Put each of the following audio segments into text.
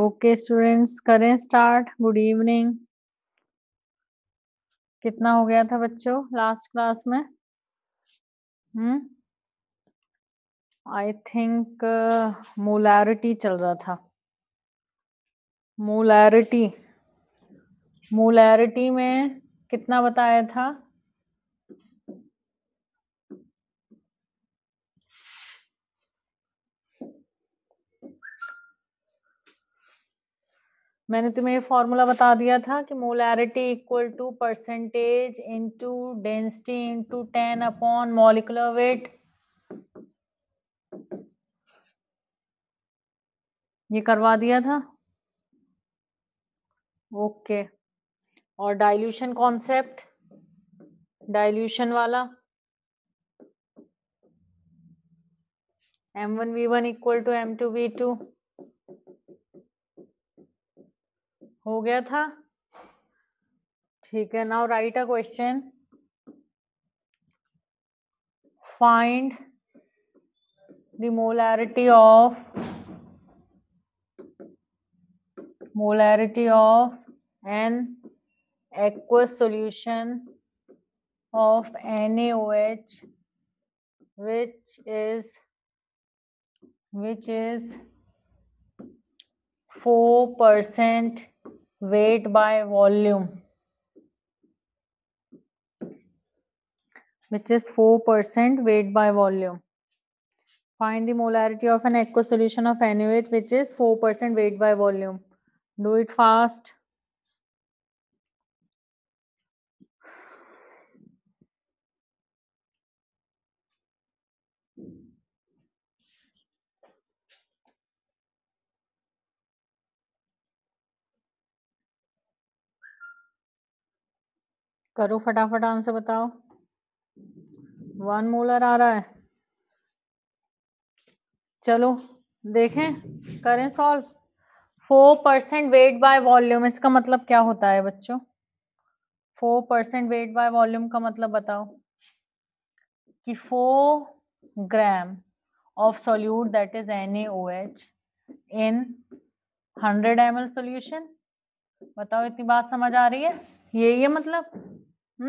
Okay students करें start good evening कितना हो गया था बच्चों लास्ट क्लास में हम्म आई थिंक मोलैरिटी चल रहा था मोलैरिटी मोलैरिटी में कितना बताया था मैंने तुम्हें फॉर्मूला बता दिया था कि molarity equal to percentage into density into ten upon molecular weight ये करवा दिया था ओके और डाइल्यूशन कॉन्सेप्ट डाइल्यूशन वाला M one V one equal to M two V two हो गया था ठीक है now right a question find the molarity of molarity of an aqueous solution of N H which is which is four percent weight by volume which is 4% weight by volume. Find the molarity of an aqueous solution of NaOH which is 4% weight by volume. Do it fast. करो फटाफट answer बताओ one molar आ रहा है चलो देखें करें solve four percent weight by volume इसका मतलब क्या होता है बच्चों four percent weight by volume का मतलब बताओ कि four gram of solute that is H in hundred M L solution बताओ इतनी बात समझ आ रही है यही है मतलब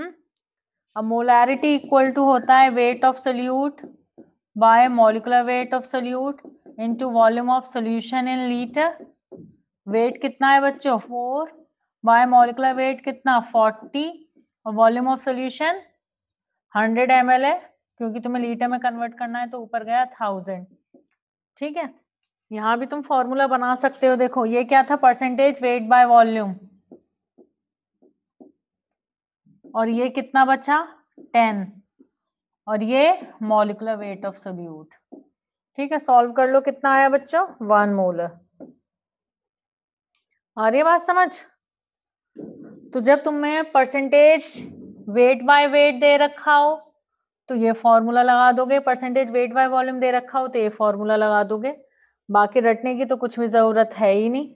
अब मोलैरिटी इक्वल टू होता है weight of solute by molecular weight of solute into volume of solution in litre weight कितना है बच्चों फोर बाय मोलिकुलर वेट कितना फोर्टी और volume of solution hundred M है क्योंकि तुम्हें लीटर में कन्वर्ट करना है तो ऊपर गया थाउजेंड ठीक है यहाँ भी तुम फॉर्मूला बना सकते हो देखो ये क्या था परसेंटेज वेट बाय वॉल्यूम और ये कितना बचा टेन और ये मॉलिकुलर वेट ऑफ सोल्यूट ठीक है सॉल्व कर लो कितना आया बच्चों वन मोल आ रही बात समझ तो जब तुम्हें परसेंटेज वेट बाय वेट दे रखा हो तो ये फॉर्मूला लगा दोगे परसेंटेज वेट बाय वॉल्यूम दे रखा हो तो ये फॉर्मूला लगा दोगे बाकी रटने की तो कुछ भी जरूरत है ही नहीं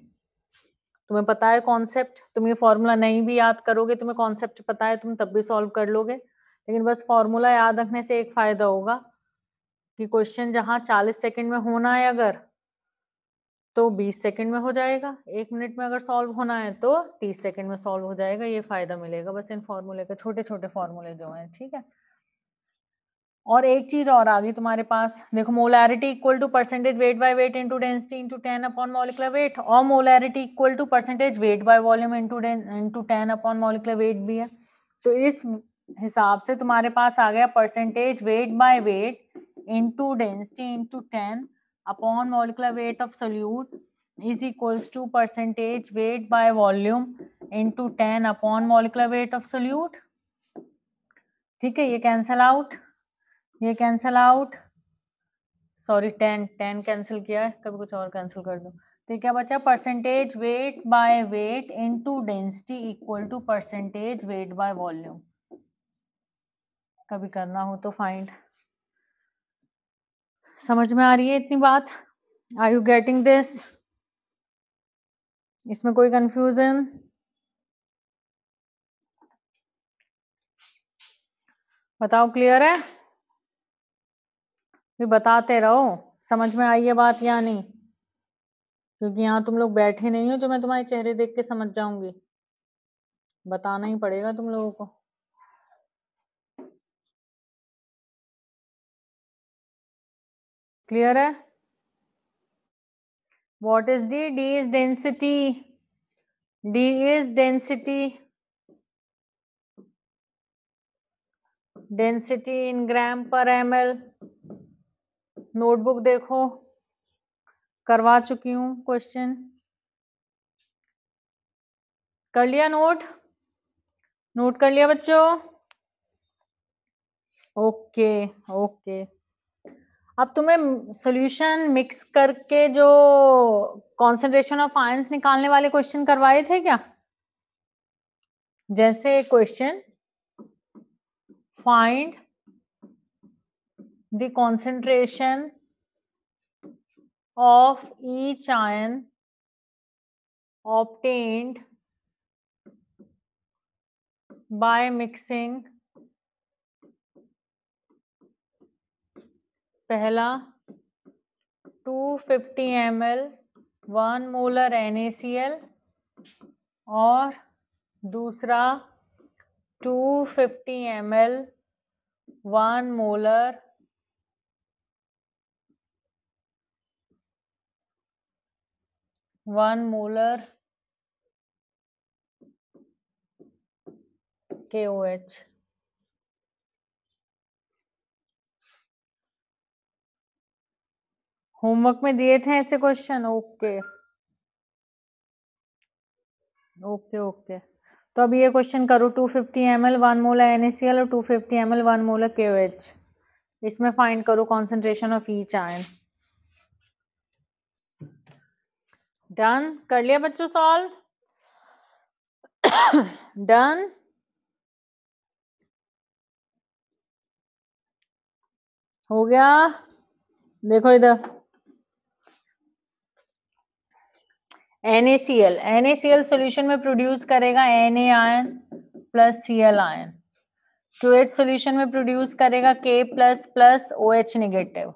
तुम्हें पता है कॉन्सेप्ट तुम ये फॉर्मूला नहीं भी याद करोगे तुम्हें कॉन्सेप्ट पता है तुम तब भी सॉल्व कर लोगे लेकिन बस फॉर्मूला याद रखने से एक फायदा होगा कि क्वेश्चन जहाँ चालीस सेकेंड में होना है अगर तो बीस सेकेंड में हो जाएगा एक मिनट में अगर सॉल्व होना है तो तीस सेकेंड में सॉल्व हो जाएगा ये फायदा मिलेगा बस इन फॉर्मूले के छोटे छोटे फॉर्मूले जो हैं ठीक है और एक चीज और आ गई तुम्हारे पास देखो molarity equal to percentage weight by weight into density into ten upon molecular weight और molarity equal to percentage weight by volume into into ten upon molecular weight भी है तो इस हिसाब से तुम्हारे पास आ गया percentage weight by weight into density into ten upon molecular weight of solute is equals to percentage weight by volume into ten upon molecular weight of solute ठीक है ये कैंसल आउट ये cancel out sorry ten ten cancel किया है कभी कुछ और cancel कर दो तो क्या बचा percentage weight by weight into density equal to percentage weight by volume कभी करना हो तो फाइंड समझ में आ रही है इतनी बात आर यू गेटिंग दिस इसमें कोई कंफ्यूजन बताओ क्लियर है भी बताते रहो समझ में आई है बात या नहीं क्योंकि यहाँ तुम लोग बैठे नहीं हो जो तो मैं तुम्हारे चेहरे देख के समझ जाऊंगी बताना ही पड़ेगा तुम लोगों को क्लियर है what is D D is density D is density density in gram per M L notebook देखो करवा चुकी हूँ क्वेश्चन कर लिया नोट नोट कर लिया बच्चों ओके ओके अब तुम्हें सोल्यूशन मिक्स करके जो कॉन्सेंट्रेशन ऑफ आयंस निकालने वाले क्वेश्चन करवाए थे क्या जैसे question find the concentration of each ion obtained by mixing पहला 250 ml वन मोलर NaCl और दूसरा 250 ml one molar one molar K O H homework में दिए थे ऐसे क्वेश्चन ओके ओके ओके तो अब ये क्वेश्चन करो 250 fifty M L one molar N और 250 फिफ्टी एम एल वन मोला के एच इसमें फाइंड करो concentration of each ion done कर लिया बच्चों सॉल्व डन हो गया देखो इधर NaCl NaCl सॉल्यूशन में प्रोड्यूस करेगा Na ion plus Cl ion QH solution में प्रोड्यूस करेगा K plus plus OH negative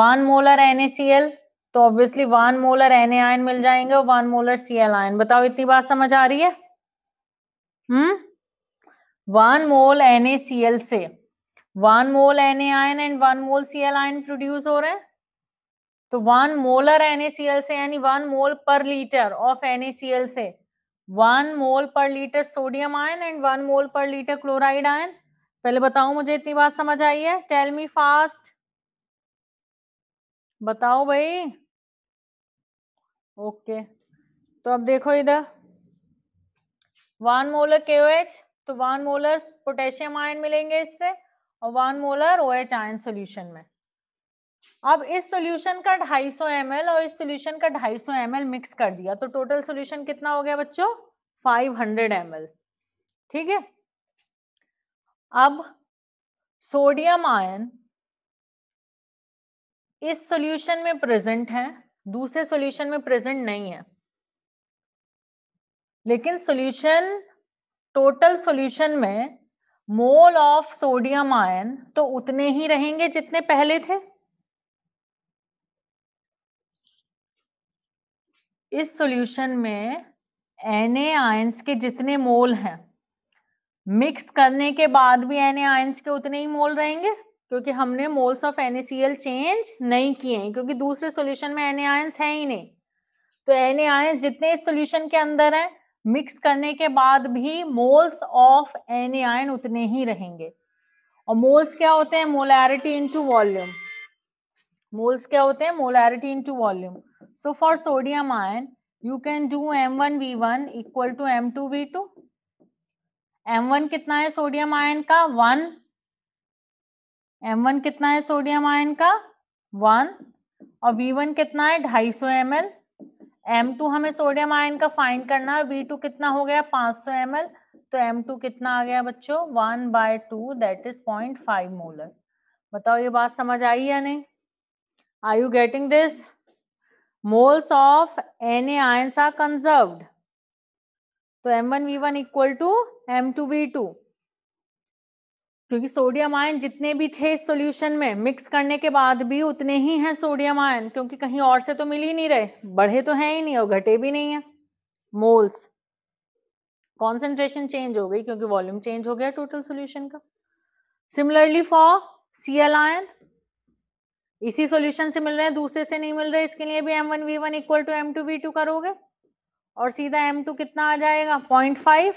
one molar NaCl तो obviously one molar N ion मिल जाएंगे और one molar C L ion बताओ इतनी बात समझ आ रही है hmm one mole N A C L से one mole N A ion and one mole C L ion produce हो रहे हैं तो one molar N A C L से यानी one mole per litre of N A C L से one mole per litre sodium ion and one mole per litre chloride ion पहले बताओ मुझे इतनी बात समझ आई है टेल मी फास्ट बताओ भाई ओके तो अब देखो इधर वन मोलर के तो वन मोलर पोटेशियम आयन मिलेंगे इससे और one molar O H ion solution में अब इस सॉल्यूशन का 250 सौ और इस सॉल्यूशन का 250 सौ मिक्स कर दिया तो टोटल सॉल्यूशन कितना हो गया बच्चों 500 हंड्रेड ठीक है अब सोडियम आयन इस सॉल्यूशन में प्रेजेंट है दूसरे सॉल्यूशन में प्रेजेंट नहीं है लेकिन सॉल्यूशन टोटल सॉल्यूशन में मोल ऑफ सोडियम आयन तो उतने ही रहेंगे जितने पहले थे इस सॉल्यूशन में ए आयंस के जितने मोल हैं मिक्स करने के बाद भी ए आयंस के उतने ही मोल रहेंगे क्योंकि हमने मोल्स ऑफ एन चेंज नहीं किए हैं क्योंकि दूसरे सॉल्यूशन में एन आयंस है ही नहीं तो एन आयंस जितने इस सॉल्यूशन के अंदर है मिक्स करने के बाद भी मोल्स ऑफ एन आयन उतने ही रहेंगे और मोल्स क्या होते हैं मोलैरिटी इनटू वॉल्यूम मोल्स क्या होते हैं molarity into volume so for sodium ion you can do M one V one equal to M two V two M one कितना है सोडियम आयन का वन एम वन कितना है sodium ion का one और वी वन कितना है ढाई सौ एम एल एम टू हमें सोडियम आयन का फाइंड करना है वी टू कितना हो गया पांच सौ एम एल तो एम टू कितना आ गया बच्चों one by two that is point five molar बताओ ये बात समझ आई या नहीं are you getting this moles of N A ions are conserved तो M one V one equal to M two V two क्योंकि सोडियम आयन जितने भी थे इस सोल्यूशन में मिक्स करने के बाद भी उतने ही हैं सोडियम आयन क्योंकि कहीं और से तो मिल ही नहीं रहे बढ़े तो हैं ही नहीं और घटे भी नहीं है मोल्स कॉन्सेंट्रेशन चेंज हो गई क्योंकि वॉल्यूम चेंज हो गया टोटल सोल्यूशन का सिमिलरली फॉर सीएल आयन इसी सोल्यूशन से मिल रहे हैं दूसरे से नहीं मिल रहे इसके लिए भी M one V one equal to M two V two करोगे और सीधा एम टू कितना आ जाएगा point five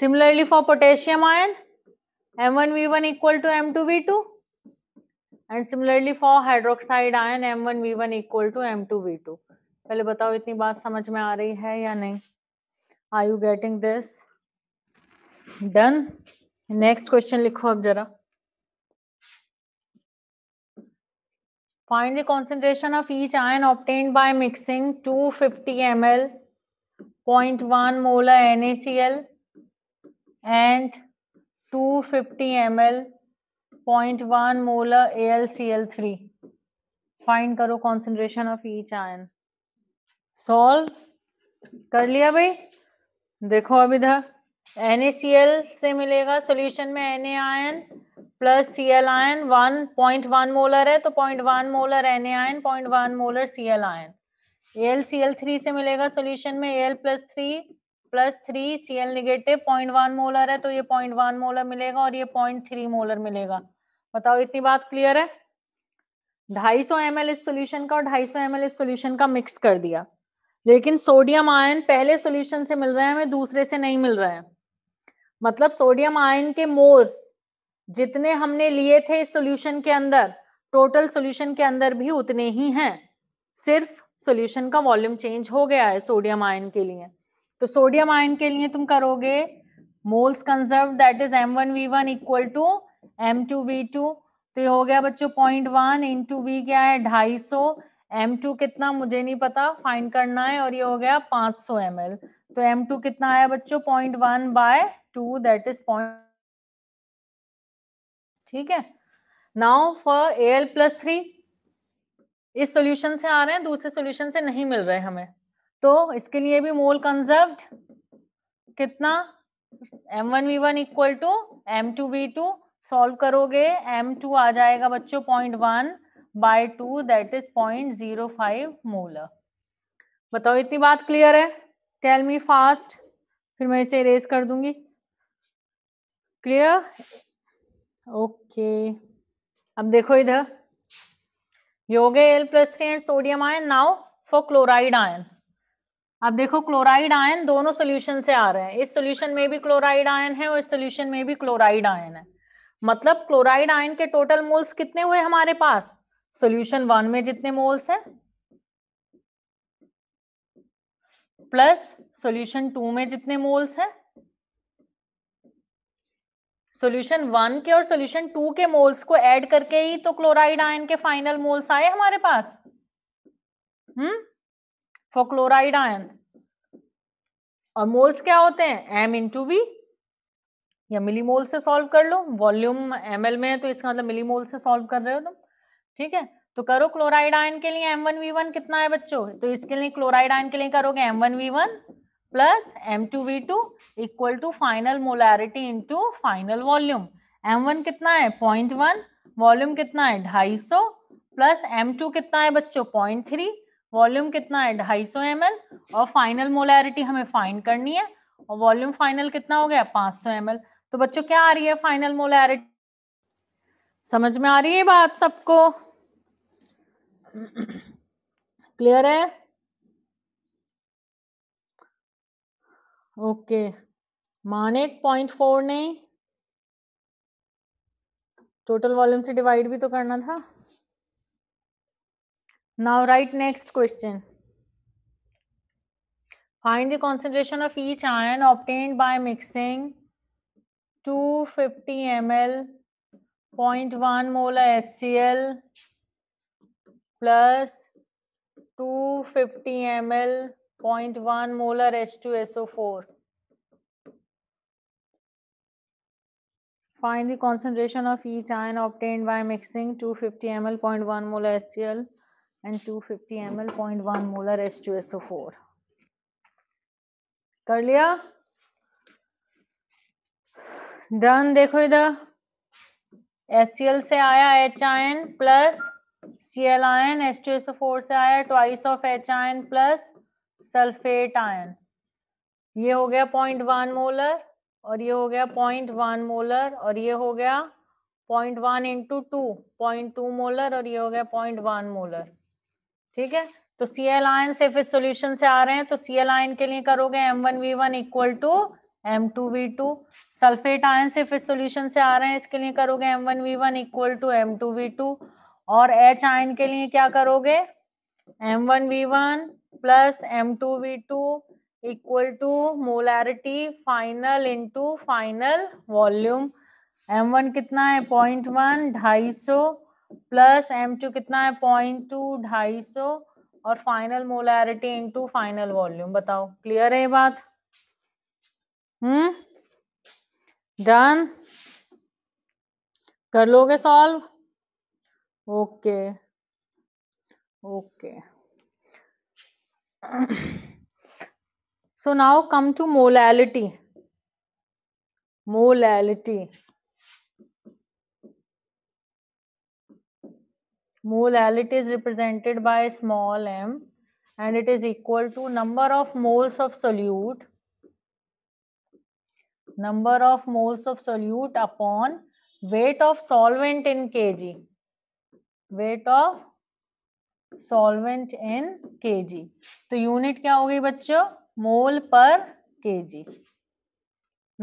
similarly for potassium ion m1v1 equal to m2v2 and similarly for hydroxide ion M one V one equal to M two V two पहले बताओ इतनी बात समझ में आ रही है या नहीं are you getting this done next question लिखो अब जरा find the concentration of each ion obtained by mixing 250 fifty M L point one molar N A C L and 250 ml 0.1 molar AlCl3 find करो concentration of each ion solve कर लिया भाई देखो अभी था NaCl से मिलेगा सोल्यूशन में Na ion plus Cl ion 1.1 molar है तो 0.1 molar Na ion 0.1 molar Cl ion AlCl3 से मिलेगा सोल्यूशन में Al plus three plus three C L negative point one molar है तो ये पॉइंट वन मोलर मिलेगा और ये पॉइंट थ्री मोलर मिलेगा बताओ इतनी बात क्लियर है ढाई सौ एम एल इस सोल्यूशन का और ढाई सौ एम एल इस सोल्यूशन का मिक्स कर दिया लेकिन सोडियम आयन पहले सोल्यूशन से मिल रहा है हमें दूसरे से नहीं मिल रहा है मतलब सोडियम आयन के मोल्स जितने हमने लिए थे इस सोल्यूशन के अंदर टोटल सोल्यूशन के अंदर भी उतने ही हैं सिर्फ सोल्यूशन का वॉल्यूम चेंज हो गया है सोडियम आयन के लिए तो सोडियम आयन के लिए तुम करोगे moles conserve that is M one V one equal to M two V two तो ये हो गया बच्चों पॉइंट वन टू वी क्या है ढाई सौ एम टू कितना मुझे नहीं पता फाइंड करना है और ये हो गया पांच सौ एम एल तो एम टू कितना आया बच्चों point one by two that is point ठीक है now for A L plus three इस सोल्यूशन से आ रहे हैं दूसरे सोल्यूशन से नहीं मिल रहे हमें तो इसके लिए भी मोल कंजर्व कितना M one V one equal to M two V two solve करोगे एम टू आ जाएगा बच्चों point one by two that is point zero five mole बताओ इतनी बात क्लियर है टेल मी फास्ट फिर मैं इसे इरेज कर दूंगी क्लियर ओके अब देखो इधर योगे L plus three and sodium ion now for chloride ion अब देखो क्लोराइड आयन दोनों सोल्यूशन से आ रहे हैं इस सोल्यूशन में भी क्लोराइड आयन है और इस सोल्यूशन में भी क्लोराइड आयन है मतलब क्लोराइड आयन के टोटल मोल्स कितने हुए हमारे पास सोल्यूशन वन में जितने मोल्स हैं प्लस सोल्यूशन टू में जितने मोल्स हैं सोल्यूशन वन के और सोल्यूशन टू के मोल्स को ऐड करके ही तो क्लोराइड आयन के फाइनल मोल्स आए हमारे पास हम्म फॉर क्लोराइड आयन और मोल्स क्या होते हैं एम इंटू वी या मिलीमोल से सॉल्व कर लो वॉल्यूम एम में है तो इसका मतलब मिलीमोल से सॉल्व कर रहे हो तुम ठीक है तो करो क्लोराइड आयन के लिए एम वन वी वन कितना है बच्चों तो इसके लिए क्लोराइड आयन के लिए करोगे M one V one plus M two V two equal to final molarity into final volume M one कितना है पॉइंट वन वॉल्यूम कितना है ढाई सौ प्लस एम टू कितना है बच्चों पॉइंट थ्री वॉल्यूम कितना है ढाई सौ एम और फाइनल मोलैरिटी हमें फाइंड करनी है और वॉल्यूम फाइनल कितना हो गया पांच सौ एम तो बच्चों क्या आ रही है फाइनल मोलैरिटी समझ में आ रही है बात सबको क्लियर है ओके मानेक पॉइंट फोर नहीं टोटल वॉल्यूम से डिवाइड भी तो करना था Now write next question. Find the concentration of each ion obtained by mixing 250 ml 0.1 molar HCl plus 250 ml 0.1 molar H2SO4. Find the concentration of each ion obtained by mixing 250 ml 0.1 molar HCl and 250 ml 0.1 molar H2SO4 कर लिया done देखो इधर S से आया H N plus C L N S two S four से आया twice of H N plus sulphate ion ये हो गया पॉइंट वन मोलर और ये हो गया पॉइंट वन मोलर और ये हो गया point one into two point two molar और ये हो गया पॉइंट वन मोलर ठीक है तो सी एल आयन से फिर सोल्यूशन से आ रहे हैं तो सी एल आयन के लिए करोगे M one V one equal to M two V two sulphate ion से फिर सोल्यूशन से आ रहे हैं इसके लिए करोगे M one V one equal to M two V two और एच आयन के लिए क्या करोगे M one V one plus M two V two equal to molarity final into final volume M one कितना है पॉइंट वन ढाई सौ plus M two कितना है पॉइंट टू ढाई सौ और final molarity two final volume बताओ क्लियर है ये बात हम्म डन कर लोगे solve okay okay so now come to molality molality molality is represented by small m and it is equal to number of moles of solute number of moles of solute upon weight of solvent in kg weight of solvent in kg तो unit क्या होगी बच्चों mole per kg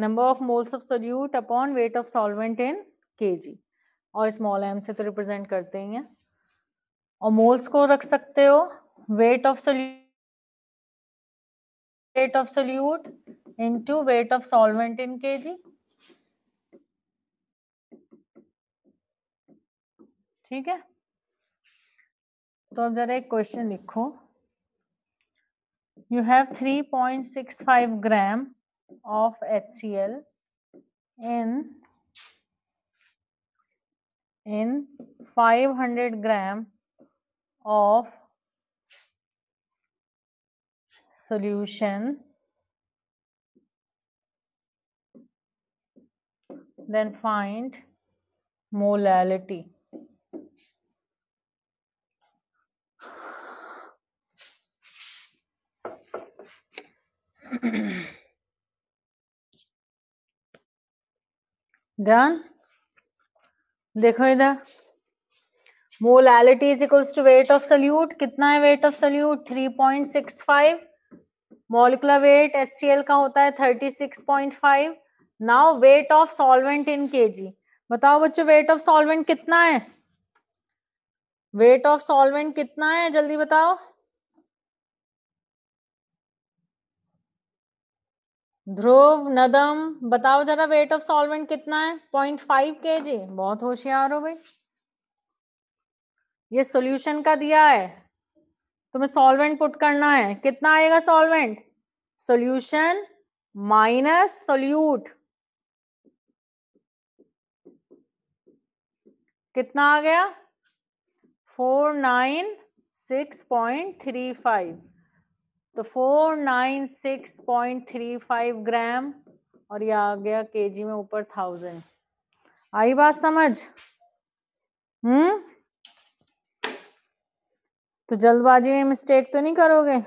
number of moles of solute upon weight of solvent in kg और small M से तो represent करते ही हैं और मोल्स को रख सकते हो weight of solute weight of solute into weight of solvent in kg ठीक है तो अब जरा एक क्वेश्चन लिखो gram of 3.65 C L in in five 500 gram of solution then find molality done देखो इधर molality is equals to weight of solute कितना है weight of solute 3.65 molecular weight HCl का होता है 36.5 now weight of solvent in kg बताओ बच्चों wait of solvent कितना है वेट ऑफ सॉल्वेंट कितना है जल्दी बताओ ध्रुव नदम बताओ जरा वेट ऑफ सॉल्वेंट कितना है पॉइंट फाइव के जी बहुत होशियार हो भाई ये सॉल्यूशन का दिया है तुम्हें सॉल्वेंट पुट करना है कितना आएगा सॉल्वेंट सॉल्यूशन माइनस सॉल्यूट कितना आ गया four nine six point three five तो four nine six point three five gram और ये आ गया केजी में ऊपर थाउजेंड आई बात समझ हम्म तो जल्दबाजी में मिस्टेक तो नहीं करोगे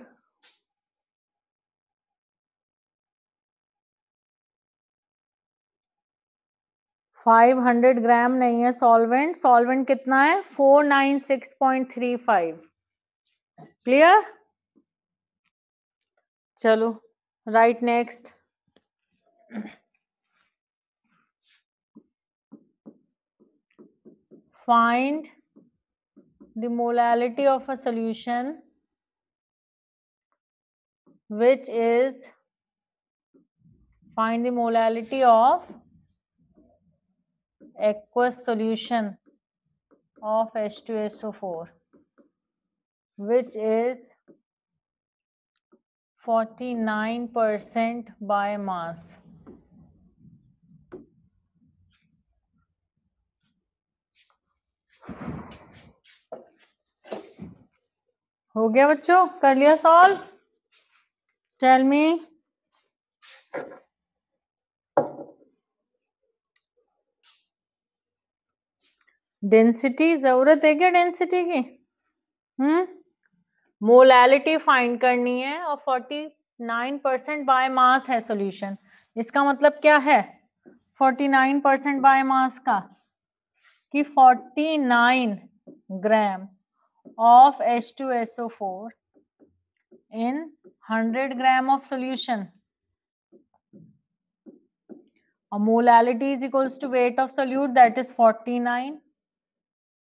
फाइव हंड्रेड ग्राम नहीं है सॉल्वेंट सॉल्वेंट कितना है four nine six point three five clear चलो right next find the molality of a solution which is find the molality of aqueous solution of H2SO4 which is 49% by mass. हो गया बच्चों कर लिया solve tell me density जरूरत है क्या density की हम्म मोलैलिटी फाइंड करनी है और forty nine percent by mass है सॉल्यूशन इसका मतलब क्या है forty nine percent by mass का कि forty nine gram of H2SO4 in 100 gram of solution. A molality is equals to weight of solute that is 49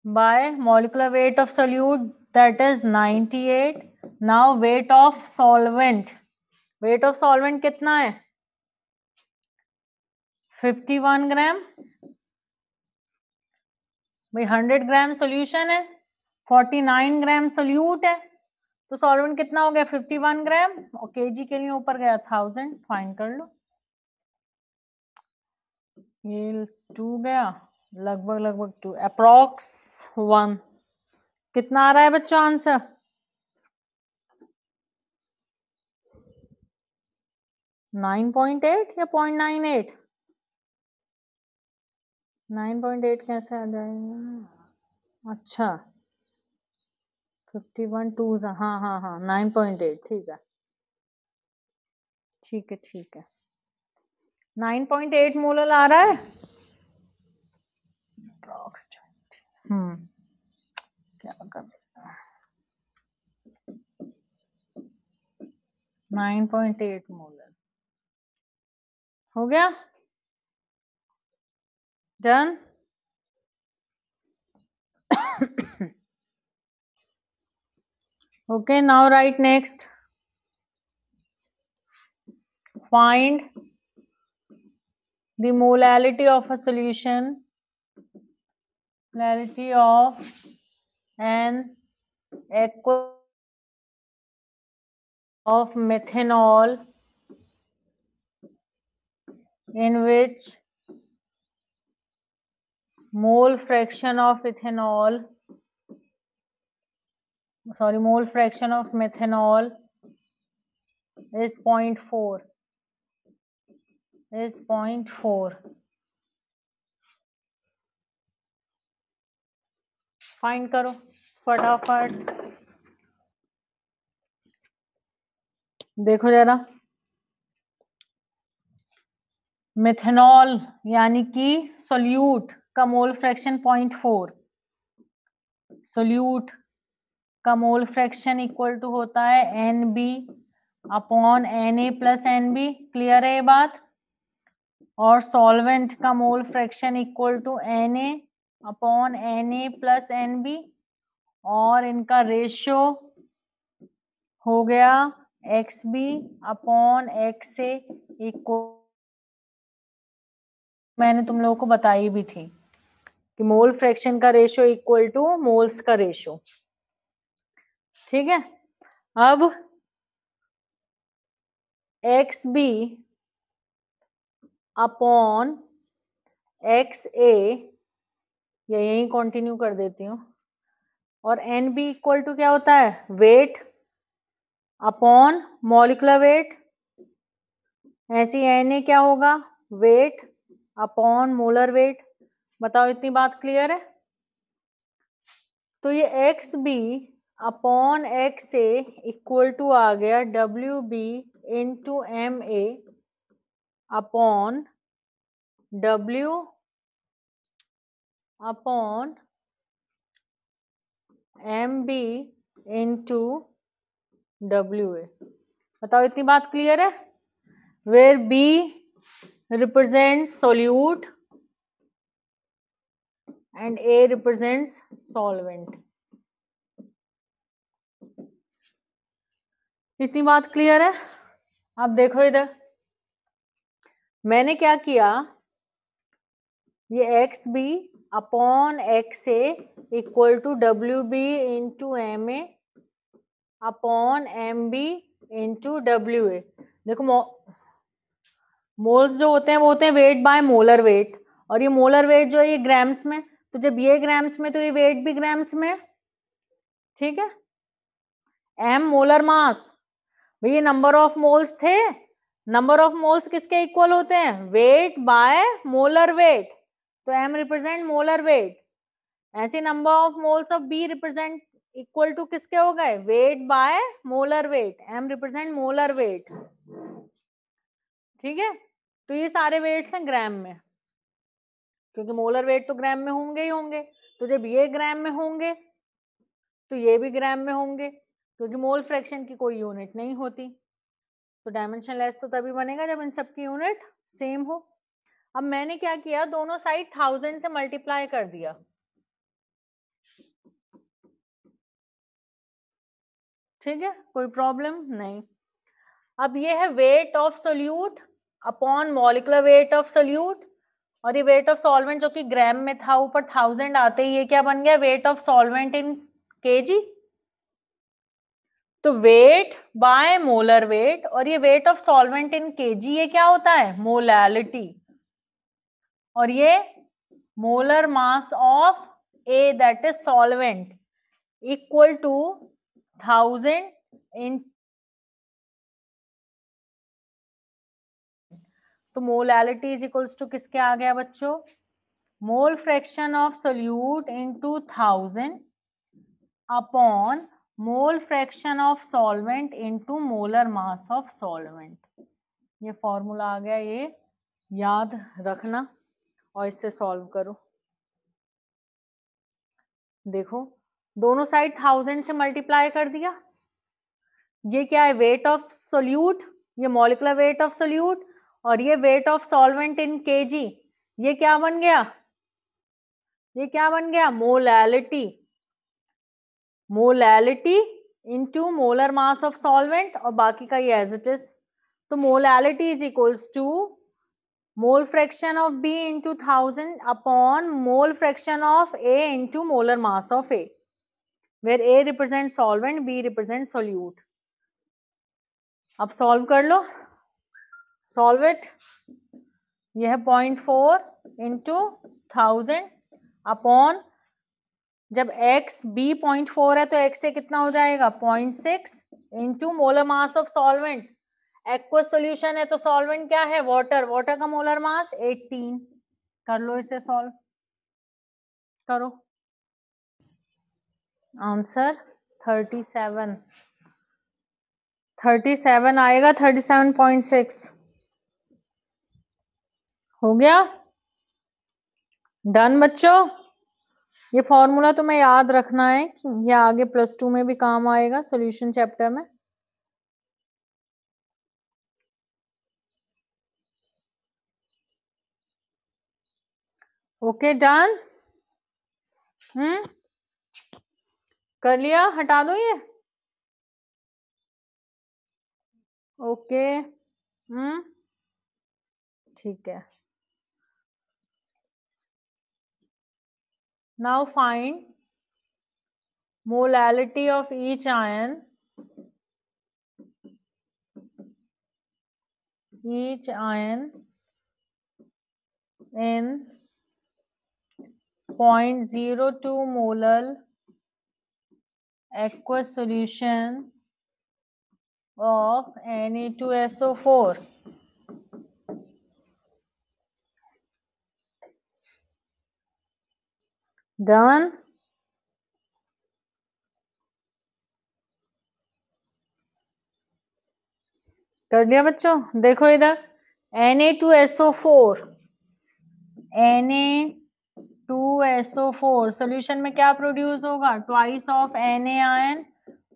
by molecular weight of solute that is 98. Now weight of solvent. Weight of solvent कितना है 51 ग्राम भाई 100 ग्राम solution है 49 ग्राम solute है तो solvent कितना हो गया 51 ग्राम और जी के लिए ऊपर गया थाउजेंड फाइन कर लो ये टू गया लगभग लगभग टू अप्रोक्स वन कितना आ रहा है बच्चों आंसर नाइन पॉइंट एट या point nine eight nine point eight कैसे आ जाएगा अच्छा फिफ्टी वन टू हाँ हाँ हाँ नाइन पॉइंट एट ठीक है ठीक है ठीक है नाइन पॉइंट एट मोलल आ रहा है hmm nine point eight molar हो गया done Okay, now write next. Find the molality of a solution. Molality of an equal of methanol in which mole fraction of ethanol sorry mole fraction of methanol is 0.4 is 0.4 find करो फटाफट देखो जरा methanol यानी कि solute का mole fraction point four solute का mole fraction equal to होता है N B upon N A plus N B clear है ये बात और सॉल्वेंट का mole fraction equal to N A upon N A plus N B और इनका रेशियो हो गया X B upon X A equal मैंने तुम लोगों को बताई भी थी कि मोल फ्रैक्शन का रेशियो इक्वल टू मोल्स का रेशियो ठीक है अब X B upon X A यही कंटिन्यू कर देती हूँ और एन बी इक्वल टू क्या होता है वेट अपॉन मॉलिकुलर वेट ऐसी एन ए क्या होगा वेट अपॉन मोलर वेट बताओ इतनी बात क्लियर है तो ये X B upon X A equal to आ गया W B into M A upon W upon M B into W A बताओ इतनी बात क्लियर है where B represent solute and A represent solvent इतनी बात clear है आप देखो इधर मैंने क्या किया ये X B upon X A equal to W B into M A upon M B into W A देखो मो, मोल्स जो होते हैं वो होते हैं वेट बाय मोलर वेट और ये मोलर वेट जो है ये ग्राम्स में तो जब ये ग्राम्स में तो ये वेट भी ग्राम्स में ठीक है एम मोलर मास भैया नंबर ऑफ मोल्स थे नंबर ऑफ मोल्स किसके इक्वल होते हैं वेट बाय मोलर वेट तो एम रिप्रेजेंट मोलर वेट ऐसे number of moles of B represent equal to किसके हो गए weight by molar weight M represent molar weight ठीक है तो ये सारे वेट्स हैं ग्राम में क्योंकि मोलर वेट तो ग्राम में होंगे ही होंगे तो जब ये ग्राम में होंगे तो ये भी ग्राम में होंगे क्योंकि मोल फ्रैक्शन की कोई यूनिट नहीं होती तो डायमेंशन लेस तो तभी बनेगा जब इन सबकी यूनिट सेम हो अब मैंने क्या किया दोनों साइड थाउजेंड से मल्टीप्लाई कर दिया ठीक है कोई प्रॉब्लम नहीं अब ये है weight of solute upon molecular weight of solute और ये वेट ऑफ सॉल्वेंट जो कि ग्राम में था ऊपर थाउजेंड आते ही ये क्या बन गया weight of solvent in kg तो वेट बाय मोलर वेट और ये weight of solvent in kg ये क्या होता है मोलैलिटी और ये molar mass of A that is solvent equal to thousand in तो मोलैलिटी इज इक्वल्स टू किसके आ गया बच्चों mole fraction of solute into thousand upon mole fraction of solvent into molar mass of solvent ये formula आ गया ये याद रखना और इससे सॉल्व करो देखो दोनों साइड थाउजेंड से मल्टीप्लाई कर दिया ये क्या है वेट ऑफ सोल्यूट ये मोलिकुलर वेट ऑफ सोल्यूट और ये weight of solvent in kg ये क्या बन गया ये क्या बन गया molality molality into molar mass of solvent और बाकी का ये एज इट इज तो molality is equals to mole fraction of B into thousand upon mole fraction of A into molar mass of A where A represent solvent B represent solute अब solve कर लो solve it यह point four into thousand upon जब x b point four है तो x से कितना हो जाएगा point six into molar mass of solvent aqueous solution है तो सॉल्वेंट क्या है वॉटर वॉटर का मोलर मास एटीन कर लो इसे सॉल्व करो आंसर थर्टी सेवन आएगा सिक्स हो गया डन बच्चों ये फॉर्मूला तुम्हें याद रखना है कि ये आगे प्लस टू में भी काम आएगा सॉल्यूशन चैप्टर में ओके डन हम्म कर लिया हटा दो ये ओके हम्म ठीक है Now find molality of each ion. Each ion in 0.02 molar aqueous solution of Na2SO4. done. कर लिया बच्चों देखो इधर N A two S O four N A two S O four solution में क्या प्रोड्यूस होगा twice of N A ion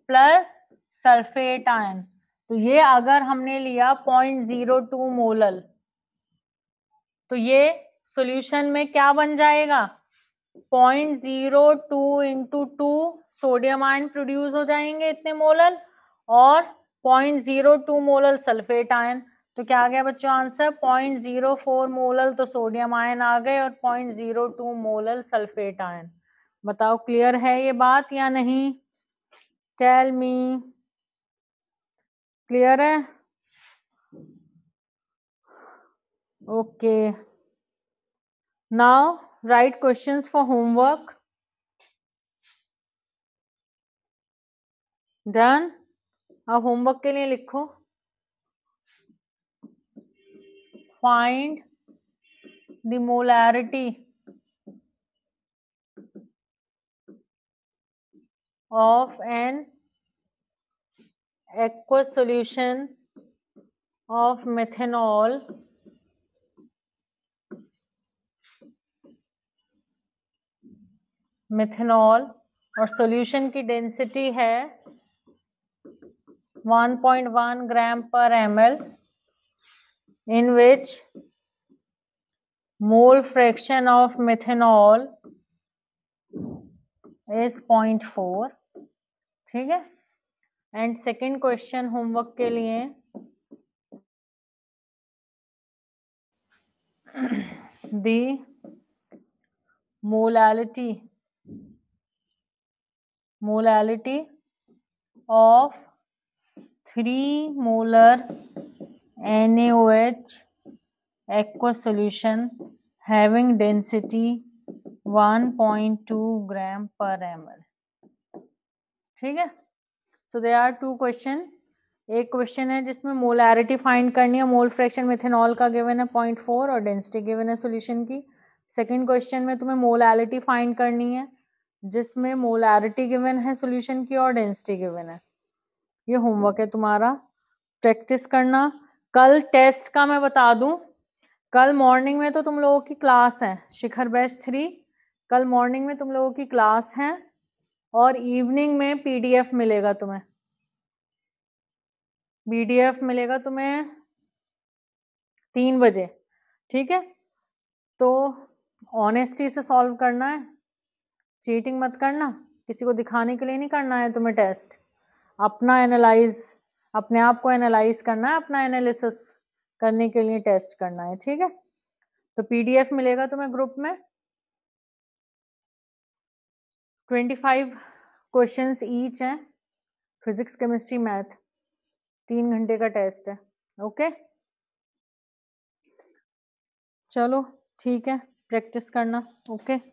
plus sulphate ion तो ये अगर हमने लिया पॉइंट जीरो टू मोलल तो ये सोल्यूशन में क्या बन जाएगा point zero two into two sodium ion produce हो जाएंगे इतने मोलल और point zero two molal sulphate ion तो क्या आ गया बच्चों answer point zero four molal तो सोडियम आयन आ गए और point zero two molal sulphate ion बताओ क्लियर है ये बात या नहीं टेल मी क्लियर है okay now write questions for homework. Done अब होमवर्क के लिए लिखो find the molarity of an aqueous solution of methanol methanol और सॉल्यूशन की डेंसिटी है 1.1 gram per M L which mole fraction of methanol is 0.4 ठीक है एंड सेकेंड क्वेश्चन होमवर्क के लिए दी molality molality of three molar N H aqueous solution having density 1.2 gram per M ठीक है so they are two question एक क्वेश्चन है जिसमें मोलैरिटी फाइंड करनी है मोल फ्रैक्शन मिथेनॉल का गिवन है पॉइंट फोर और डेंसिटी गिवन है सोल्यूशन की सेकेंड क्वेश्चन में तुम्हें मोलैलिटी फाइंड करनी है जिसमें मोलारिटी गिवन है सॉल्यूशन की और डेंसिटी गिवन है ये होमवर्क है तुम्हारा प्रैक्टिस करना कल टेस्ट का मैं बता दूं कल मॉर्निंग में तो तुम लोगों की क्लास है शिखर बैच थ्री कल मॉर्निंग में तुम लोगों की क्लास है और इवनिंग में पीडीएफ मिलेगा तुम्हें पीडीएफ मिलेगा तुम्हें तीन बजे ठीक है तो ऑनेस्टी से सॉल्व करना है चीटिंग मत करना किसी को दिखाने के लिए नहीं करना है तुम्हें टेस्ट अपना एनालाइज अपने आप को एनालाइज करना है अपना एनालिसिस करने के लिए टेस्ट करना है ठीक है तो पीडीएफ मिलेगा तुम्हें ग्रुप में ट्वेंटी फाइव क्वेश्चन ईच हैं फिजिक्स केमिस्ट्री मैथ तीन घंटे का टेस्ट है ओके चलो ठीक है प्रैक्टिस करना ओके